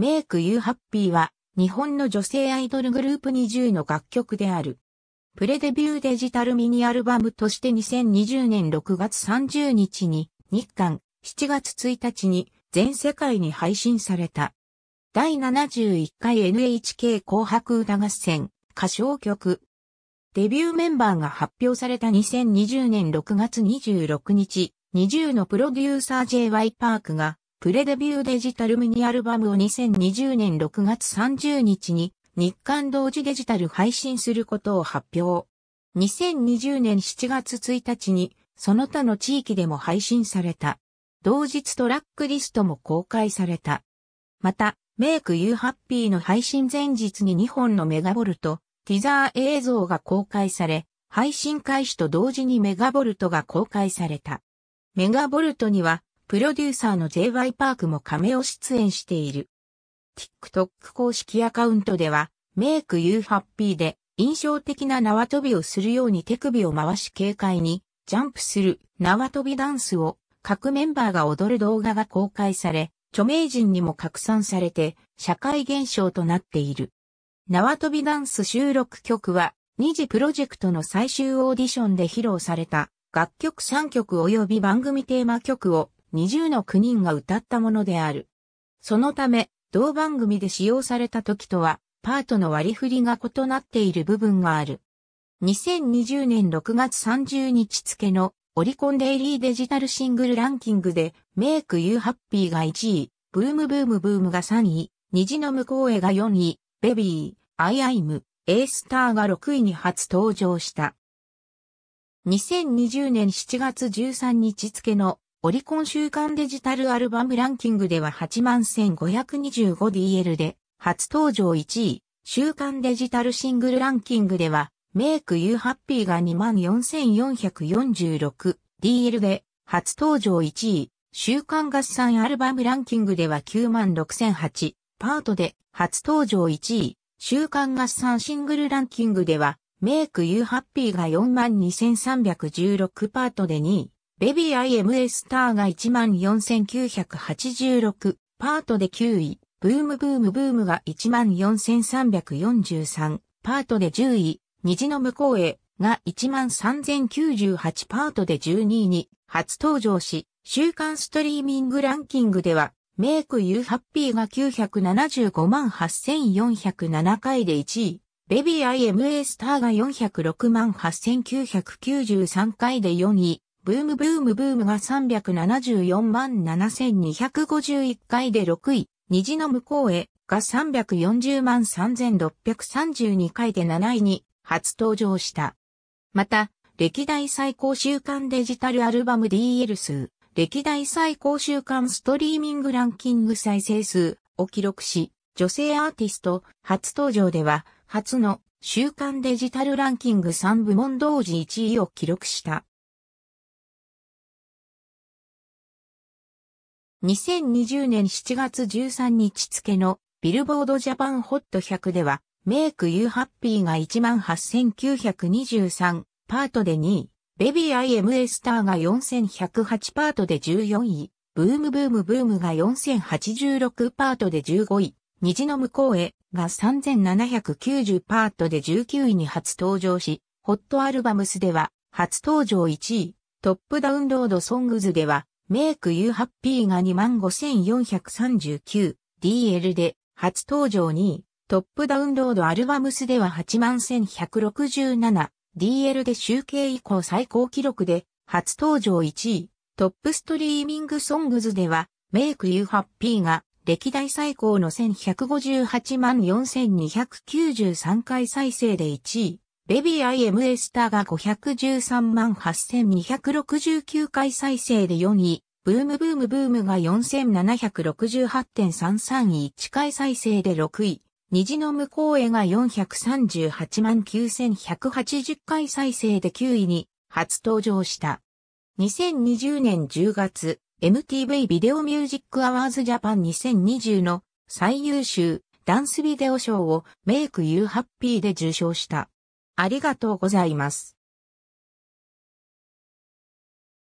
メイクユーハッピーは日本の女性アイドルグループ20の楽曲である。プレデビューデジタルミニアルバムとして2020年6月30日に日韓7月1日に全世界に配信された。第71回 NHK 紅白歌合戦歌唱曲。デビューメンバーが発表された2020年6月26日、20のプロデューサー J.Y. パークがプレデビューデジタルミニアルバムを2020年6月30日に日刊同時デジタル配信することを発表。2020年7月1日にその他の地域でも配信された。同日トラックリストも公開された。また、メイクユーハッピーの配信前日に2本のメガボルト、ティザー映像が公開され、配信開始と同時にメガボルトが公開された。メガボルトにはプロデューサーの J.Y. パークも亀を出演している。TikTok 公式アカウントでは、メイク u Happy で印象的な縄跳びをするように手首を回し軽快にジャンプする縄跳びダンスを各メンバーが踊る動画が公開され、著名人にも拡散されて社会現象となっている。縄跳びダンス収録曲は2次プロジェクトの最終オーディションで披露された楽曲3曲及び番組テーマ曲を20の9人が歌ったものである。そのため、同番組で使用された時とは、パートの割り振りが異なっている部分がある。2020年6月30日付のオリコンデイリーデジタルシングルランキングで、メイクユーハッピーが1位、ブームブームブームが3位、虹の向こうへが4位、ベビー、アイアイム、エースターが6位に初登場した。2020年7月13日付のオリコン週間デジタルアルバムランキングでは 81,525DL で、初登場1位、週間デジタルシングルランキングでは、Make You Happy が 24,446DL で、初登場1位、週刊合算アルバムランキングでは96,008、パートで、初登場1位、週刊合算シングルランキングでは、Make You Happy が42,316パートで2位、ベビー IMA スターが14,986、パートで9位、ブームブームブームが14,343、パートで10位、虹の向こうへ、が13,098パートで12位に初登場し、週刊ストリーミングランキングでは、メイクユーハッピーが975万8407回で1位、ベビー IMA スターが406万8993回で4位、ブームブームブームが374万7251回で6位、虹の向こうへが340万3632回で7位に初登場した。また、歴代最高週間デジタルアルバム DL 数、歴代最高週間ストリーミングランキング再生数を記録し、女性アーティスト初登場では初の週間デジタルランキング3部門同時1位を記録した。2020年7月13日付のビルボードジャパンホット100では、メイクユーハッピーが18,923パートで2位、ベビーアイ・エム・エスターが4,108パートで14位、ブームブームブームが4,086パートで15位、虹の向こうへが3790パートで19位に初登場し、ホットアルバムスでは初登場1位、トップダウンロードソングズではメイクユーハッピーが 25,439DL で初登場2位、トップダウンロードアルバムスでは 81,167DL で集計以降最高記録で初登場1位、トップストリーミングソングズではメイクユーハッピーが歴代最高の1158万4293回再生で1位。ベビー IMA スターが513万8269回再生で4位、ブームブームブームが4768.331回再生で6位、虹の向こうへが438万9180回再生で9位に初登場した。2020年10月、MTV ビデオミュージックアワーズジャパン2020の最優秀ダンスビデオ賞をメイクユーハッピーで受賞した。ありがとうございます。